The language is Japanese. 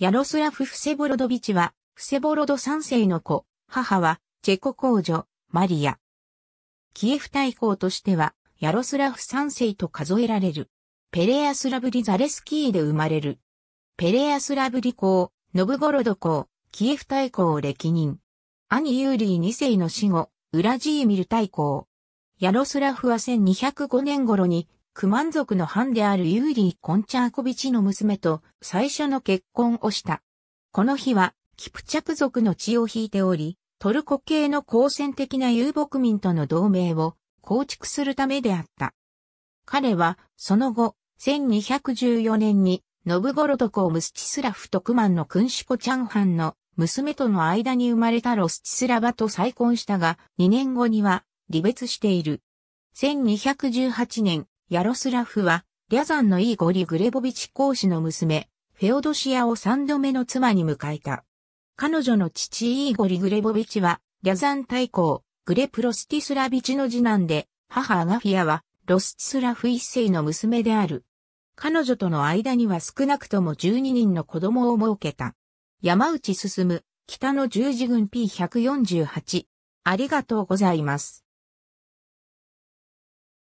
ヤロスラフ・フセボロドビチは、フセボロド三世の子、母は、チェコ公女、マリア。キエフ大公としては、ヤロスラフ三世と数えられる。ペレアスラブリ・ザレスキーで生まれる。ペレアスラブリ公、ノブゴロド公、キエフ大公を歴任。兄ユーリー二世の死後、ウラジーミル大公。ヤロスラフは1205年頃にクマン族の藩であるユーリー・コンチャーコビチの娘と最初の結婚をした。この日は、キプチャク族の血を引いており、トルコ系の好戦的な遊牧民との同盟を構築するためであった。彼は、その後、1214年に、ノブゴロドコムスチスラフとクマンのクンシコチャンハンの娘との間に生まれたロスチスラバと再婚したが、2年後には離別している。1218年、ヤロスラフは、リャザンのイーゴリ・グレボビチ公使の娘、フェオドシアを三度目の妻に迎えた。彼女の父イーゴリ・グレボビチは、リャザン大公、グレプロスティスラビチの次男で、母アガフィアは、ロスティスラフ一世の娘である。彼女との間には少なくとも12人の子供を設けた。山内進む、北の十字軍 P148。ありがとうございます。